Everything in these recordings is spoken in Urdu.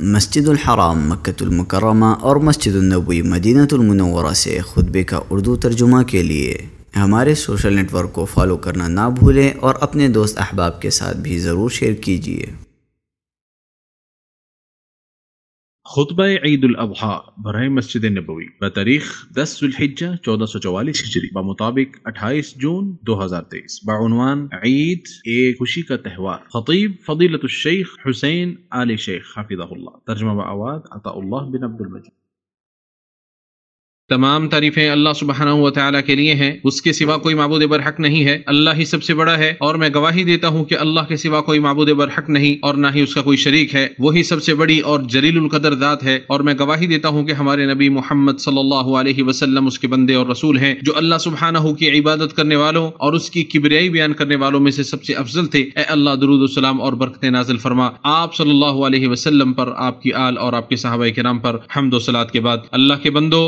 مسجد الحرام مکت المکرمہ اور مسجد النبی مدینہ المنورہ سے خطبے کا اردو ترجمہ کے لیے ہمارے سوشل نیٹ ورک کو فالو کرنا نہ بھولیں اور اپنے دوست احباب کے ساتھ بھی ضرور شیئر کیجیے خطبة عيد الأضحى برهي مسجد النبوي بتاريخ 10 ذو الحجة 1444 هجري بمطابق 28 جون 2023 بعنوان عيد اي خوشي کا تہوار خطيب فضيلة الشيخ حسين آل شيخ حفظه الله ترجمة بعواد عطاء الله بن عبد المجيد تمام تعریفیں اللہ سبحانہ تعالیٰ کے لیے ہیں اس کے سوا کوئی معبود برحق نہیں ہے اللہ ہی سب سے بڑا ہے اور میں گواہی دیتا ہوں کہ اللہ کے سوا کوئی معبود برحق نہیں اور نہ ہی اس کا کوئی شریک ہے وہی سب سے بڑی اور جلیل القدر ذات ہے اور میں گواہی دیتا ہوں کہ ہمارے نبی محمد صلی اللہ علیہ وسلم اس کے بندے اور رسول ہیں جو اللہ سبحانہ کی عبادت کرنے والوں اور اس کی کبریائی بیان کرنے والوں میں سے سب سے افضل تھے اے اللہ درود السلام اور برکت نازل فرما آپ صلی اللہ علیہ وسلم پر آپ کی آل اور آپ کے صحابہ کرام پر حمد و سلاد کے بعد اللہ کے بندوں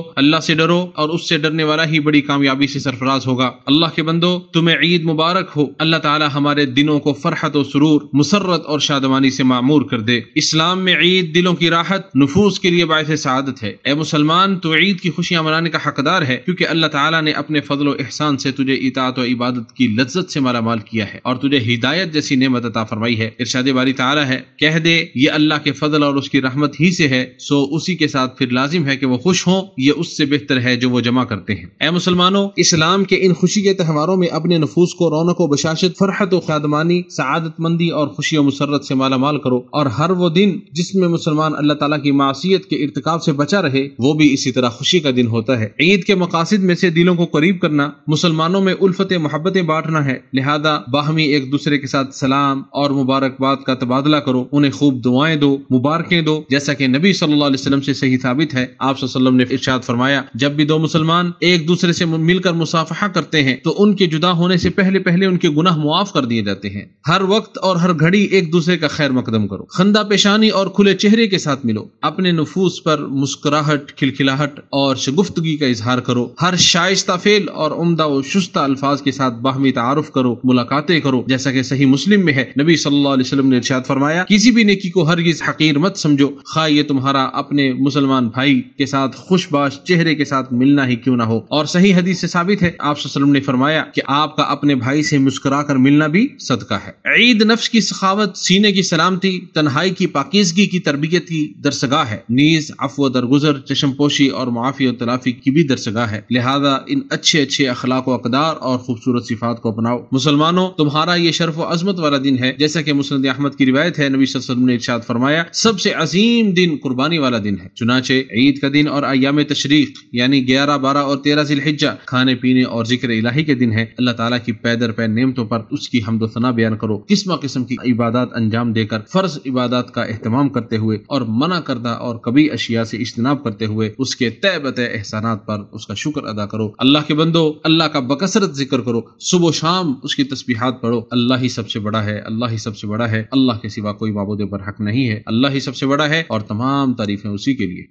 سے ڈرو اور اس سے ڈرنے والا ہی بڑی کامیابی سے سرفراز ہوگا اللہ کے بندو تمہیں عید مبارک ہو اللہ تعالی ہمارے دنوں کو فرحت و سرور مسرت اور شادمانی سے معمور کر دے اسلام میں عید عید دلوں کی کی راحت نفوس کے لیے باعث سعادت ہے ہے اے مسلمان تو خوشیاں منانے کا حقدار کیونکہ اللہ تعالیٰ نے اپنے فضل و احسان سے تجھے اطاعت و عبادت کی لذت سے مالا مال کیا ہے اور تجھے ہدایت جیسی نعمت عطا فرمائی ہے ارشاد باری ہے کہہ دے یہ اللہ کے فضل اور اس کی رحمت ہی سے ہے سو اسی کے ساتھ پھر لازم ہے کہ وہ خوش ہوں یہ اس سے بے بہتر ہے جو وہ جمع کرتے ہیں اے مسلمانوں اسلام کے ان خوشی کے تہواروں میں اپنے نفوس کو رونق و بشاشت فرحت و خادمانی سعادت مندی اور خوشی و مسرت سے مالا مال کرو اور ہر وہ دن جس میں مسلمان اللہ تعالیٰ کی معصیت کے ارتکاب سے بچا رہے وہ بھی اسی طرح خوشی کا دن ہوتا ہے عید کے مقاصد میں سے دلوں کو قریب کرنا مسلمانوں میں الفت محبتیں بانٹنا ہے لہذا باہمی ایک دوسرے کے ساتھ سلام اور مبارکباد کا تبادلہ کرو انہیں خوب دعائیں دو مبارکیں دو جیسا کہ نبی صلی اللہ علیہ وسلم سے صحیح ثابت ہے آپ صلی اللہ علیہ وسلم نے ارشاد فرمایا جب بھی دو مسلمان ایک دوسرے سے مل کر مصافحہ کرتے ہیں تو ان کے جدا ہونے سے پہلے پہلے ان کے گناہ معاف کر دیے جاتے ہیں ہر وقت اور ہر گھڑی ایک دوسرے کا خیر مقدم کرو خندہ پیشانی اور کھلے چہرے کے ساتھ ملو اپنے نفوس پر مسکراہٹ کھلکھلاہٹ اور شگفتگی کا اظہار کرو ہر شائستہ فیل اور عمدہ و شستہ الفاظ کے ساتھ باہمی تعارف کرو ملاقاتیں کرو جیسا کہ صحیح مسلم میں ہے نبی صلی اللہ علیہ وسلم نے ارشاد فرمایا کسی بھی نیکی کو ہرگز حقیر مت سمجھو خواہ یہ تمہارا اپنے مسلمان بھائی کے ساتھ خوش باش چہرے کے ساتھ ملنا ہی کیوں نہ ہو اور صحیح حدیث سے ثابت ہے آپ وسلم نے فرمایا کہ آپ کا اپنے بھائی سے مسکرا کر ملنا بھی صدقہ ہے عید نفس کی سخاوت سینے کی سلامتی تنہائی کی پاکیزگی کی تربیت کی درسگاہ ہے نیز درگزر چشم پوشی اور معافی و تلافی کی بھی درسگاہ ہے لہذا ان اچھے اچھے اخلاق و اقدار اور خوبصورت صفات کو اپناؤ مسلمانوں تمہارا یہ شرف و عظمت والا دن ہے جیسا کہ مسلم کی روایت ہے نبی صلی اللہ علیہ وسلم نے ارشاد فرمایا سب سے عظیم دن قربانی والا دن ہے چنانچہ عید کا دن اور ایام تشریق یعنی گیارہ بارہ اور تیرہ ذی الحجہ کھانے پینے اور ذکر الہی کے دن ہے اللہ تعالیٰ کی پیدر پید نعمتوں پر اس کی حمد و ثنا بیان کرو قسم کی عبادات انجام دے کر فرض عبادات کا اہتمام کرتے ہوئے اور منع کردہ اور کبھی اشیاء سے اجتناب کرتے ہوئے اس کے طے بت احسانات پر اس کا شکر ادا کرو اللہ کے بندو اللہ کا بکثرت ذکر کرو صبح و شام اس کی تسبیحات پڑھو اللہ ہی سب سے بڑا ہے اللہ ہی سب سے بڑا ہے اللہ کے سوا کوئی معبود پر حق نہیں ہے اللہ ہی سب سے بڑا ہے اور تمام تعریفیں اسی کے لیے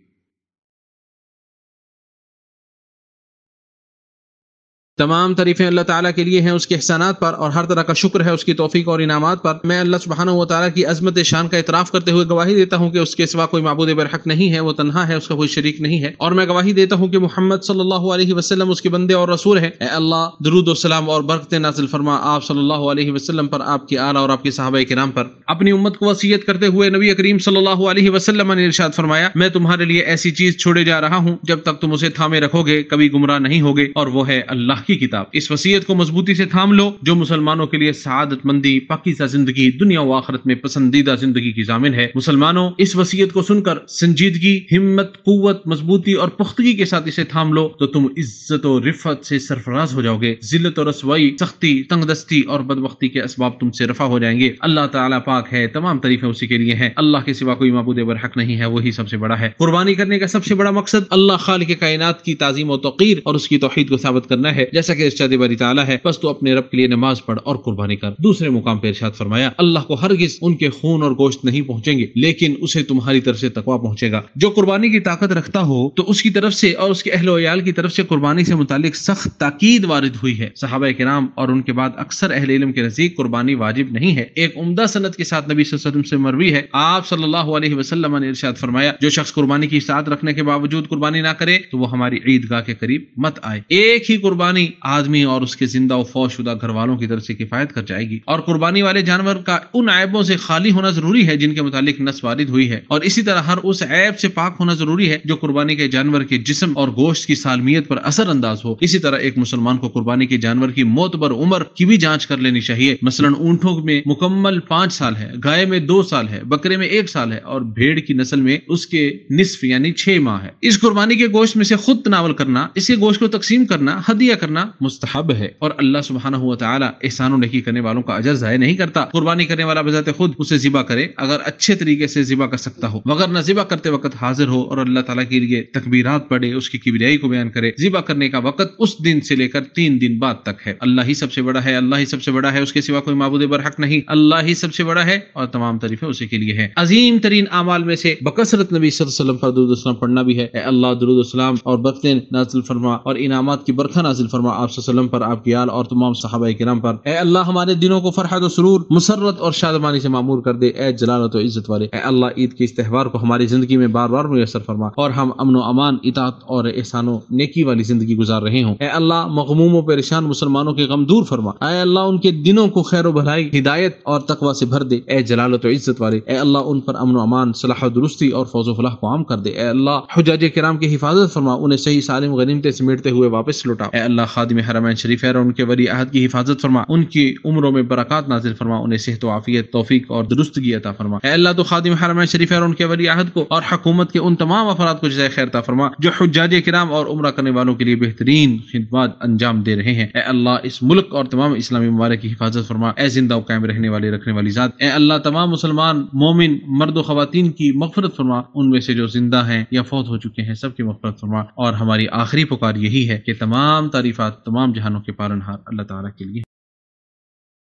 تمام تعریفیں اللہ تعالیٰ کے لیے ہیں اس کے احسانات پر اور ہر طرح کا شکر ہے اس کی توفیق اور انعامات پر میں اللہ سبحانہ و تعالیٰ کی عظمت شان کا اطراف کرتے ہوئے گواہی دیتا ہوں کہ اس کے سوا کوئی معبود برحق نہیں ہے وہ تنہا ہے اس کا کوئی شریک نہیں ہے اور میں گواہی دیتا ہوں کہ محمد صلی اللہ علیہ وسلم اس کے بندے اور رسول ہیں اے اللہ درود و سلام اور برکت نازل فرما آپ صلی اللہ علیہ وسلم پر آپ کی اور آپ کے صحابہ کرام پر اپنی امت کو وصیت کرتے ہوئے نبی کریم صلی اللہ علیہ وسلم نے ارشاد فرمایا میں تمہارے لیے ایسی چیز چھوڑے جا رہا ہوں جب تک تم اسے تھامے رکھو گے کبھی گمراہ نہیں ہوگے اور وہ ہے اللہ کی کتاب اس وسیعت کو مضبوطی سے تھام لو جو مسلمانوں کے لیے سعادت مندی پاکیزہ زندگی دنیا و آخرت میں پسندیدہ زندگی کی ضامن ہے مسلمانوں اس وسیعت کو سن کر سنجیدگی ہمت قوت مضبوطی اور پختگی کے ساتھ اسے تھام لو تو تم عزت و رفت سے سرفراز ہو جاؤ گے ذلت و رسوائی سختی تنگ دستی اور بدبختی کے اسباب تم سے رفع ہو جائیں گے اللہ تعالیٰ پاک ہے تمام تعریفیں اسی کے لیے ہیں اللہ کے سوا کوئی معبود برحق نہیں ہے وہی سب سے بڑا ہے قربانی کرنے کا سب سے بڑا مقصد اللہ خالق کائنات کی تعظیم و تقیر اور اس کی توحید کو ثابت کرنا ہے جیسا کہ ارشاد باری تعالیٰ ہے بس تو اپنے رب کے لیے نماز پڑھ اور قربانی کر دوسرے مقام پہ ارشاد فرمایا اللہ کو ہرگز ان کے خون اور گوشت نہیں پہنچیں گے لیکن اسے تمہاری طرف سے تقوا پہنچے گا جو قربانی کی طاقت رکھتا ہو تو اس کی طرف سے اور اس کے اہل کی طرف سے قربانی سے متعلق سخت تاکید وارد ہوئی ہے صحابہ کرام اور ان کے بعد اکثر اہل علم کے نزدیک قربانی واجب نہیں ہے ایک عمدہ صنعت کے ساتھ نبی صلی اللہ علیہ وسلم سے مروی ہے آپ صلی اللہ علیہ وسلم نے ارشاد فرمایا جو شخص قربانی کی ساتھ رکھنے کے باوجود قربانی نہ کرے تو وہ ہماری عید گاہ کے قریب مت آئے ایک ہی قربانی آدمی اور اس کے زندہ و شدہ گھر والوں کی طرف سے کفایت کر جائے گی اور قربانی والے جانور کا ان عیبوں سے خالی ہونا ضروری ہے جن کے متعلق نس وارد ہوئی ہے اور اسی طرح ہر اس عیب سے پاک ہونا ضروری ہے جو قربانی کے جانور کے جسم اور گوشت کی سالمیت پر اثر انداز ہو اسی طرح ایک مسلمان کو قربانی کے جانور کی موت پر عمر کی بھی جانچ کر لینی چاہیے اونٹوں میں مکمل پانچ سال ہے گائے میں دو سال ہے بکرے میں ایک سال ہے اور بھیڑ کی نسل میں اس کے نصف یعنی چھ ماہ ہے اس قربانی کے گوشت میں سے خود تناول کرنا اس کے گوشت کو تقسیم کرنا ہدیہ کرنا کرنا مستحب ہے اور اللہ سبحانہ ہوا تعالیٰ احسان و نیکی کرنے والوں کا اجر ضائع نہیں کرتا قربانی کرنے والا بذات خود اسے ذبح کرے اگر اچھے طریقے سے ذبح کر سکتا ہو مگر نہ ذبح کرتے وقت حاضر ہو اور اللہ تعالیٰ کے لیے تکبیرات پڑھے اس کی کبریائی کو بیان کرے ذبح کرنے کا وقت اس دن سے لے کر تین دن بعد تک ہے اللہ ہی سب سے بڑا ہے اللہ ہی سب سے بڑا ہے اس کے سوا کوئی معبود برحق نہیں اللہ ہی سب سے بڑا ہے اور تمام تعریفیں اسی کے لیے ہیں عظیم ترین اعمال میں سے بکثرت نبی صلی اللہ علیہ وسلم پر درود السلام پڑھنا بھی ہے اے اللہ درود السلام اور برکتیں نازل فرما اور انعامات کی برکھا نازل فرما آپ وسلم پر آپ کی آل اور تمام صحابہ کرام پر اے اللہ ہمارے دنوں کو فرحد و سرور مسرت اور شادمانی سے معمور کر دے اے اے جلالت و عزت والے اللہ عید کے اس تہوار کو ہماری زندگی میں بار بار میسر فرما اور ہم امن و امان اطاعت اور احسان و نیکی والی زندگی گزار رہے ہوں اے اللہ مغموم و پریشان مسلمانوں کے غم دور فرما اے اللہ ان کے دنوں کو خیر و بھلائی ہدایت اور تقوا سے بھر دے اے جلالت و عزت والے اے اللہ ان پر امن و امان صلاح و درستی اور فوز و فلاح کو دے اے اللہ حجاج کرام کی حفاظت فرما انہیں صحیح سالم غنیمتیں سے ہوئے واپس لوٹا اللہ خادم حرمین شریف ہے اور ان کے ولی عہد کی حفاظت فرما ان کی عمروں میں برکات نازل فرما انہیں صحت و عافیت توفیق اور درست کی اے فرما تو خادم حرمین شریف ہے اور ان کے ولی عہد کو اور حکومت کے ان تمام افراد کو جزائے خیر عطا فرما جو حجاج کرام اور عمرہ کرنے والوں کے لیے بہترین خدمات انجام دے رہے ہیں اے اللہ اس ملک اور تمام اسلامی ممالک کی حفاظت فرما اے زندہ و قائم رہنے والے رکھنے والی ذات اے اللہ تمام مسلمان مومن مرد و خواتین کی مغفرت فرما ان میں سے جو زندہ ہیں یا فوت ہو چکے ہیں سب کی مغفرت فرما اور ہماری آخری پکار یہی ہے کہ تمام تعریف تمام جہانوں کے پارنہار ہار اللہ تعالیٰ کے لیے